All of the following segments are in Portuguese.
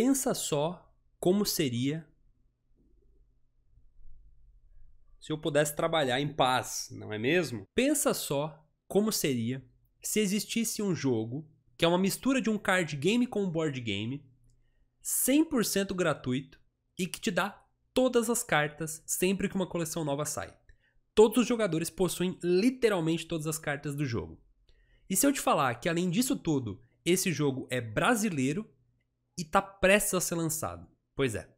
Pensa só como seria se eu pudesse trabalhar em paz, não é mesmo? Pensa só como seria se existisse um jogo que é uma mistura de um card game com um board game, 100% gratuito e que te dá todas as cartas sempre que uma coleção nova sai. Todos os jogadores possuem literalmente todas as cartas do jogo. E se eu te falar que além disso tudo, esse jogo é brasileiro e está prestes a ser lançado. Pois é.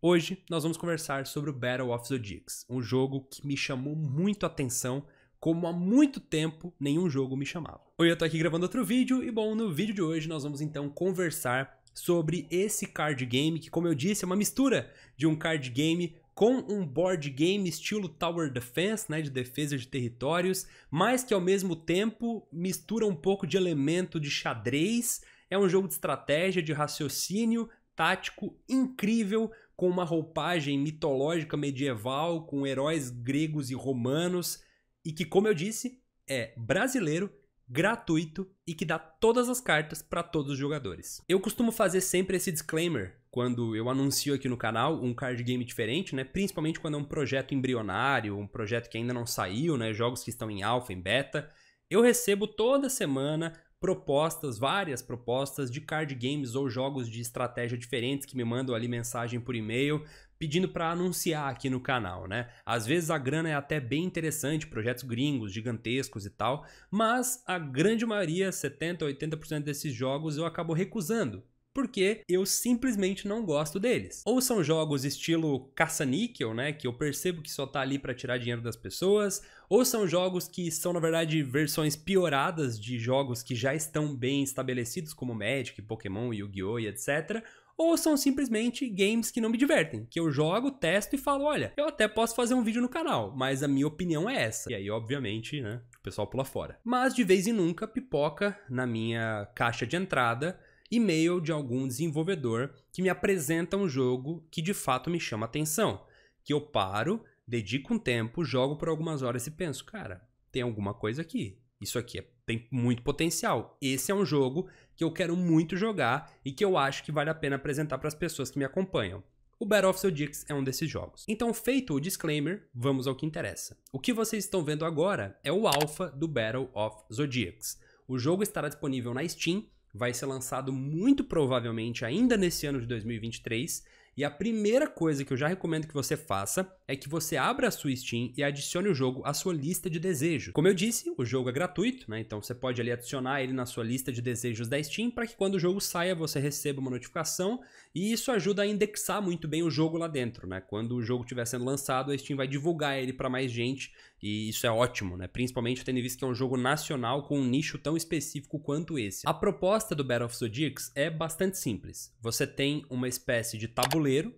Hoje nós vamos conversar sobre o Battle of Zodiacs, um jogo que me chamou muito a atenção, como há muito tempo nenhum jogo me chamava. Hoje eu estou aqui gravando outro vídeo e bom, no vídeo de hoje nós vamos então conversar sobre esse card game que, como eu disse, é uma mistura de um card game com um board game estilo Tower Defense, né, de defesa de territórios, mas que ao mesmo tempo mistura um pouco de elemento de xadrez é um jogo de estratégia, de raciocínio tático incrível, com uma roupagem mitológica medieval, com heróis gregos e romanos, e que, como eu disse, é brasileiro, gratuito e que dá todas as cartas para todos os jogadores. Eu costumo fazer sempre esse disclaimer quando eu anuncio aqui no canal um card game diferente, né? Principalmente quando é um projeto embrionário, um projeto que ainda não saiu, né? Jogos que estão em alfa, em beta. Eu recebo toda semana propostas, várias propostas de card games ou jogos de estratégia diferentes que me mandam ali mensagem por e-mail pedindo para anunciar aqui no canal, né? Às vezes a grana é até bem interessante, projetos gringos, gigantescos e tal, mas a grande maioria, 70, 80% desses jogos eu acabo recusando, porque eu simplesmente não gosto deles. Ou são jogos estilo caça-níquel, né, que eu percebo que só tá ali para tirar dinheiro das pessoas, ou são jogos que são na verdade versões pioradas de jogos que já estão bem estabelecidos como Magic, Pokémon, Yu-Gi-Oh e etc ou são simplesmente games que não me divertem, que eu jogo, testo e falo, olha, eu até posso fazer um vídeo no canal, mas a minha opinião é essa. E aí, obviamente, né, o pessoal pula fora. Mas de vez em nunca pipoca na minha caixa de entrada e-mail de algum desenvolvedor que me apresenta um jogo que de fato me chama atenção, que eu paro, dedico um tempo, jogo por algumas horas e penso, cara, tem alguma coisa aqui. Isso aqui é, tem muito potencial. Esse é um jogo que eu quero muito jogar e que eu acho que vale a pena apresentar para as pessoas que me acompanham. O Battle of the Dix é um desses jogos. Então, feito o disclaimer, vamos ao que interessa. O que vocês estão vendo agora é o alpha do Battle of Zodiacs. O jogo estará disponível na Steam vai ser lançado muito provavelmente ainda nesse ano de 2023. E a primeira coisa que eu já recomendo que você faça é que você abra a sua Steam e adicione o jogo à sua lista de desejo. Como eu disse, o jogo é gratuito, né? Então você pode ali adicionar ele na sua lista de desejos da Steam para que quando o jogo saia você receba uma notificação e isso ajuda a indexar muito bem o jogo lá dentro, né? Quando o jogo estiver sendo lançado, a Steam vai divulgar ele para mais gente e isso é ótimo, né? Principalmente tendo visto que é um jogo nacional com um nicho tão específico quanto esse. A proposta do Battle of Zodiacs é bastante simples. Você tem uma espécie de tabuleiro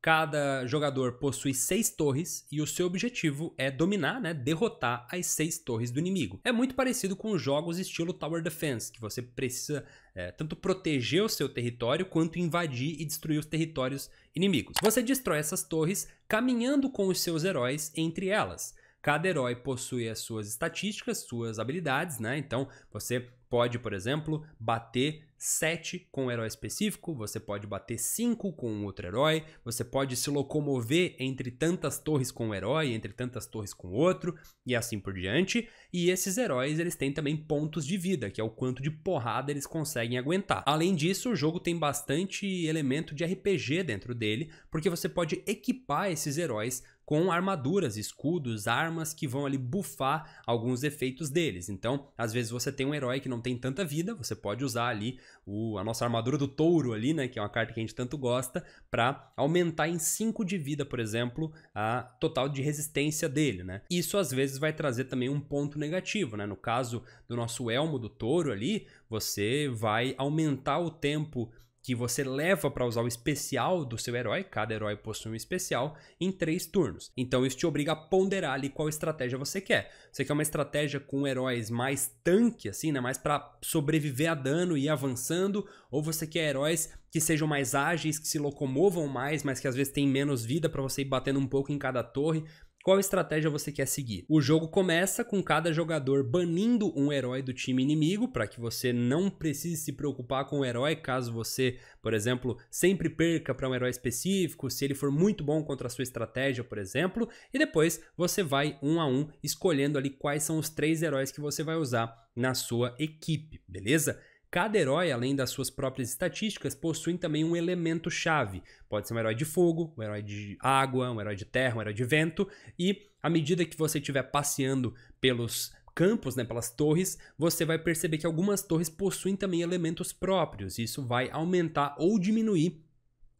Cada jogador possui seis torres e o seu objetivo é dominar, né, derrotar as seis torres do inimigo. É muito parecido com jogos estilo Tower Defense, que você precisa é, tanto proteger o seu território quanto invadir e destruir os territórios inimigos. Você destrói essas torres caminhando com os seus heróis entre elas. Cada herói possui as suas estatísticas, suas habilidades, né? Então você pode, por exemplo, bater 7 com um herói específico, você pode bater 5 com outro herói, você pode se locomover entre tantas torres com um herói, entre tantas torres com outro, e assim por diante. E esses heróis, eles têm também pontos de vida, que é o quanto de porrada eles conseguem aguentar. Além disso, o jogo tem bastante elemento de RPG dentro dele, porque você pode equipar esses heróis com armaduras, escudos, armas que vão ali bufar alguns efeitos deles. Então, às vezes você tem um herói que não tem tanta vida, você pode usar ali o, a nossa armadura do touro ali, né, que é uma carta que a gente tanto gosta, para aumentar em 5 de vida, por exemplo, a total de resistência dele, né? Isso às vezes vai trazer também um ponto negativo, né? No caso do nosso elmo do touro ali, você vai aumentar o tempo que você leva para usar o especial do seu herói, cada herói possui um especial, em três turnos. Então isso te obriga a ponderar ali qual estratégia você quer. Você quer uma estratégia com heróis mais tanque, assim, né? Mais para sobreviver a dano e ir avançando, ou você quer heróis que sejam mais ágeis, que se locomovam mais, mas que às vezes têm menos vida para você ir batendo um pouco em cada torre. Qual estratégia você quer seguir? O jogo começa com cada jogador banindo um herói do time inimigo para que você não precise se preocupar com o herói caso você, por exemplo, sempre perca para um herói específico, se ele for muito bom contra a sua estratégia, por exemplo, e depois você vai um a um escolhendo ali quais são os três heróis que você vai usar na sua equipe, beleza? Cada herói, além das suas próprias estatísticas, possui também um elemento chave. Pode ser um herói de fogo, um herói de água, um herói de terra, um herói de vento, e à medida que você estiver passeando pelos campos, né, pelas torres, você vai perceber que algumas torres possuem também elementos próprios. Isso vai aumentar ou diminuir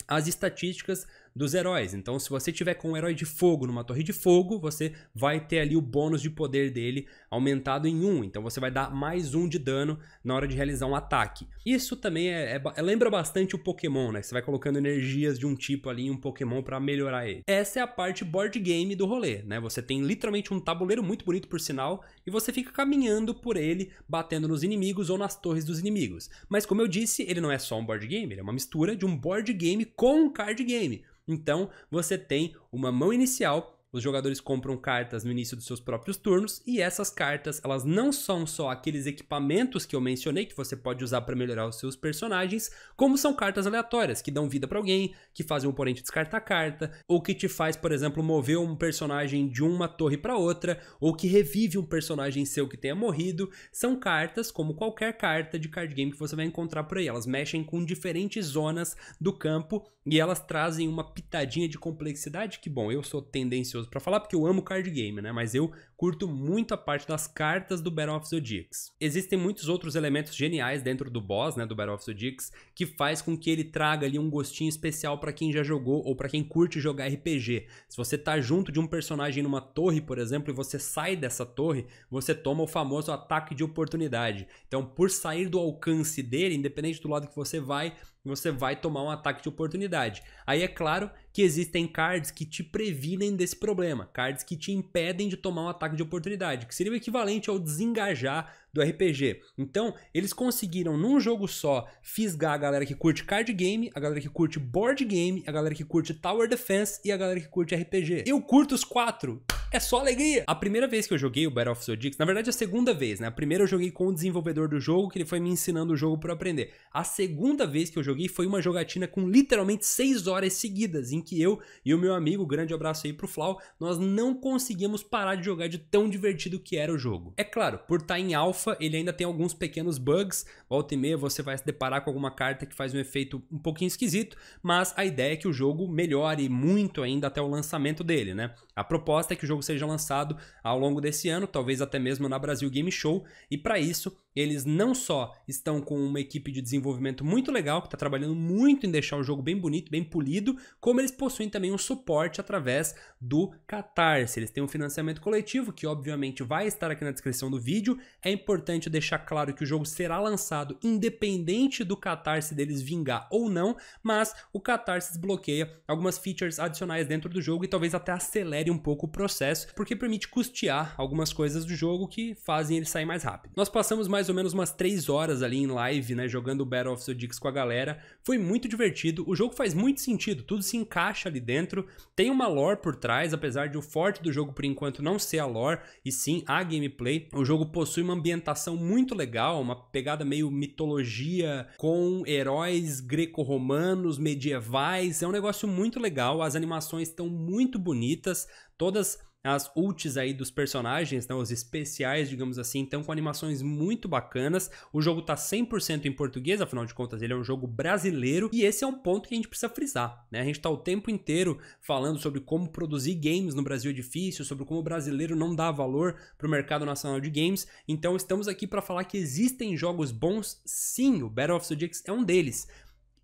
as estatísticas dos heróis. Então, se você tiver com um herói de fogo numa torre de fogo, você vai ter ali o bônus de poder dele aumentado em 1. Um. Então, você vai dar mais 1 um de dano na hora de realizar um ataque. Isso também é, é, é, lembra bastante o Pokémon, né? Você vai colocando energias de um tipo ali em um Pokémon para melhorar ele. Essa é a parte board game do rolê, né? Você tem literalmente um tabuleiro muito bonito, por sinal, e você fica caminhando por ele, batendo nos inimigos ou nas torres dos inimigos. Mas, como eu disse, ele não é só um board game, ele é uma mistura de um board game com um card game. Então, você tem uma mão inicial os jogadores compram cartas no início dos seus próprios turnos e essas cartas, elas não são só aqueles equipamentos que eu mencionei que você pode usar para melhorar os seus personagens, como são cartas aleatórias que dão vida para alguém, que fazem o oponente descartar carta, ou que te faz, por exemplo, mover um personagem de uma torre para outra, ou que revive um personagem seu que tenha morrido. São cartas como qualquer carta de card game que você vai encontrar por aí. Elas mexem com diferentes zonas do campo e elas trazem uma pitadinha de complexidade que, bom, eu sou tendencioso para falar, porque eu amo card game, né? Mas eu curto muito a parte das cartas do Battle of Zodiacs. Existem muitos outros elementos geniais dentro do boss, né, do Battle of Zodiacs, que faz com que ele traga ali um gostinho especial para quem já jogou ou para quem curte jogar RPG. Se você tá junto de um personagem numa torre, por exemplo, e você sai dessa torre, você toma o famoso ataque de oportunidade. Então, por sair do alcance dele, independente do lado que você vai, você vai tomar um ataque de oportunidade. Aí é claro que existem cards que te previnem desse problema, cards que te impedem de tomar um ataque ataque de oportunidade, que seria o equivalente ao desengajar do RPG. Então, eles conseguiram num jogo só fisgar a galera que curte card game, a galera que curte board game, a galera que curte tower defense e a galera que curte RPG. Eu curto os quatro é só alegria. A primeira vez que eu joguei o Battle of Zodiacs, na verdade é a segunda vez, né? A primeira eu joguei com o desenvolvedor do jogo, que ele foi me ensinando o jogo para aprender. A segunda vez que eu joguei foi uma jogatina com literalmente 6 horas seguidas, em que eu e o meu amigo, grande abraço aí pro Flau, nós não conseguimos parar de jogar de tão divertido que era o jogo. É claro, por estar tá em alpha, ele ainda tem alguns pequenos bugs, volta e meia você vai se deparar com alguma carta que faz um efeito um pouquinho esquisito, mas a ideia é que o jogo melhore muito ainda até o lançamento dele, né? A proposta é que o jogo seja lançado ao longo desse ano, talvez até mesmo na Brasil Game Show, e para isso eles não só estão com uma equipe de desenvolvimento muito legal, que está trabalhando muito em deixar o jogo bem bonito, bem polido, como eles possuem também um suporte através do Catarse. Eles têm um financiamento coletivo, que obviamente vai estar aqui na descrição do vídeo. É importante deixar claro que o jogo será lançado independente do Catarse deles vingar ou não, mas o Catarse desbloqueia algumas features adicionais dentro do jogo e talvez até acelere um pouco o processo, porque permite custear algumas coisas do jogo que fazem ele sair mais rápido. Nós passamos mais mais ou menos umas 3 horas ali em live, né, jogando Battle of the Dix com a galera. Foi muito divertido, o jogo faz muito sentido, tudo se encaixa ali dentro. Tem uma lore por trás, apesar de o forte do jogo por enquanto não ser a lore, e sim a gameplay. O jogo possui uma ambientação muito legal, uma pegada meio mitologia com heróis greco-romanos, medievais. É um negócio muito legal, as animações estão muito bonitas, todas as ults aí dos personagens, né, os especiais, digamos assim, então com animações muito bacanas. O jogo tá 100% em português, afinal de contas ele é um jogo brasileiro e esse é um ponto que a gente precisa frisar, né? A gente tá o tempo inteiro falando sobre como produzir games no Brasil é difícil, sobre como o brasileiro não dá valor para o mercado nacional de games. Então estamos aqui para falar que existem jogos bons, sim, o Battle of the Zodiacs é um deles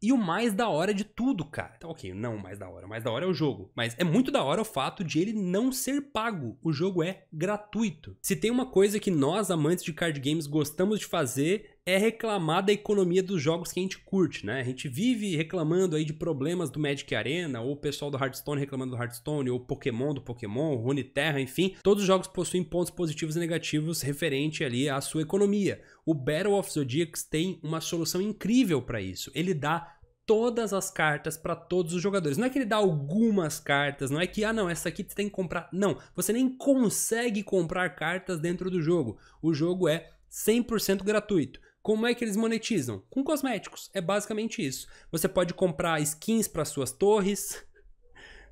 e o mais da hora de tudo, cara. Então, ok, não o mais da hora. O mais da hora é o jogo. Mas é muito da hora o fato de ele não ser pago. O jogo é gratuito. Se tem uma coisa que nós, amantes de card games, gostamos de fazer, é reclamar da economia dos jogos que a gente curte, né? A gente vive reclamando aí de problemas do Magic Arena, ou o pessoal do Hearthstone reclamando do Hearthstone, ou Pokémon do Pokémon, Rune Terra, enfim. Todos os jogos possuem pontos positivos e negativos referente ali à sua economia. O Battle of Zodiacs tem uma solução incrível para isso. Ele dá todas as cartas para todos os jogadores. Não é que ele dá algumas cartas, não é que, ah, não, essa aqui você tem que comprar. Não, você nem consegue comprar cartas dentro do jogo. O jogo é 100% gratuito. Como é que eles monetizam? Com cosméticos. É basicamente isso. Você pode comprar skins para suas torres,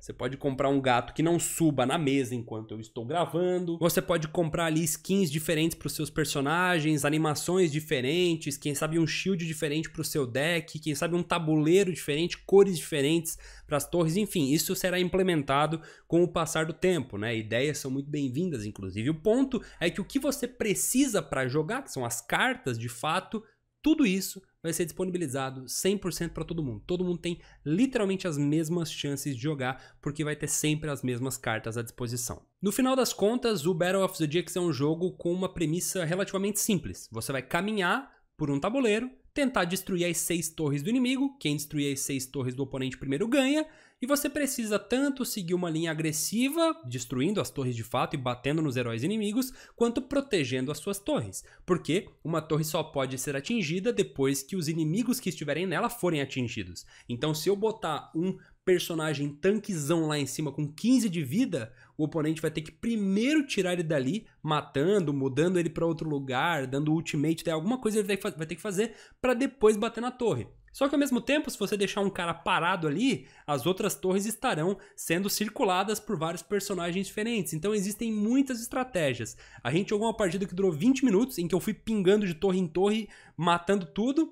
você pode comprar um gato que não suba na mesa enquanto eu estou gravando. Você pode comprar ali skins diferentes para os seus personagens, animações diferentes, quem sabe um shield diferente para o seu deck, quem sabe um tabuleiro diferente, cores diferentes para as torres, enfim, isso será implementado com o passar do tempo, né? Ideias são muito bem-vindas, inclusive. O ponto é que o que você precisa para jogar, que são as cartas de fato, tudo isso vai ser disponibilizado 100% para todo mundo. Todo mundo tem literalmente as mesmas chances de jogar, porque vai ter sempre as mesmas cartas à disposição. No final das contas, o Battle of the Jax é um jogo com uma premissa relativamente simples. Você vai caminhar por um tabuleiro tentar destruir as seis torres do inimigo. Quem destruir as seis torres do oponente primeiro ganha. E você precisa tanto seguir uma linha agressiva, destruindo as torres de fato e batendo nos heróis inimigos, quanto protegendo as suas torres, porque uma torre só pode ser atingida depois que os inimigos que estiverem nela forem atingidos. Então, se eu botar um personagem tanquezão lá em cima com 15 de vida, o oponente vai ter que primeiro tirar ele dali, matando, mudando ele para outro lugar, dando ultimate, alguma coisa ele vai ter que fazer para depois bater na torre. Só que ao mesmo tempo, se você deixar um cara parado ali, as outras torres estarão sendo circuladas por vários personagens diferentes. Então existem muitas estratégias. A gente jogou uma partida que durou 20 minutos, em que eu fui pingando de torre em torre, matando tudo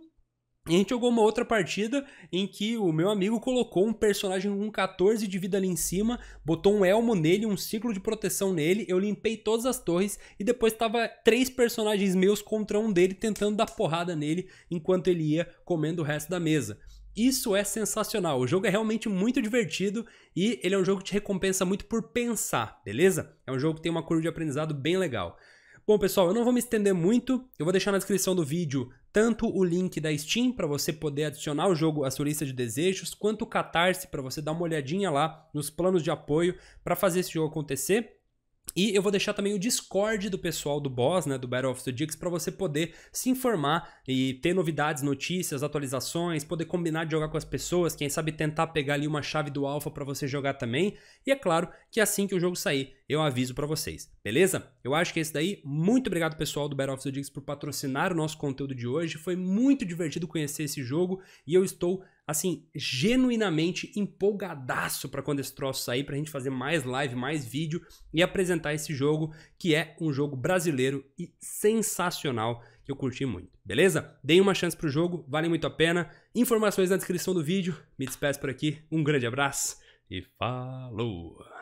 e a gente jogou uma outra partida em que o meu amigo colocou um personagem com 14 de vida ali em cima, botou um elmo nele, um ciclo de proteção nele, eu limpei todas as torres e depois tava três personagens meus contra um dele tentando dar porrada nele enquanto ele ia comendo o resto da mesa. Isso é sensacional. O jogo é realmente muito divertido e ele é um jogo que te recompensa muito por pensar, beleza? É um jogo que tem uma curva de aprendizado bem legal. Bom, pessoal, eu não vou me estender muito. Eu vou deixar na descrição do vídeo tanto o link da Steam para você poder adicionar o jogo à sua lista de desejos, quanto o Catarse para você dar uma olhadinha lá nos planos de apoio para fazer esse jogo acontecer. E eu vou deixar também o Discord do pessoal do Boss, né, do Battle of the Dicks, para você poder se informar e ter novidades, notícias, atualizações, poder combinar de jogar com as pessoas, quem sabe tentar pegar ali uma chave do alfa para você jogar também. E é claro que é assim que o jogo sair, eu aviso para vocês, beleza? Eu acho que é isso daí. Muito obrigado pessoal do Battle of the Dicks por patrocinar o nosso conteúdo de hoje. Foi muito divertido conhecer esse jogo e eu estou assim, genuinamente empolgadaço para quando esse troço sair, pra gente fazer mais live, mais vídeo e apresentar esse jogo, que é um jogo brasileiro e sensacional, que eu curti muito, beleza? Deem uma chance pro jogo, vale muito a pena. Informações na descrição do vídeo. Me despeço por aqui. Um grande abraço e falou.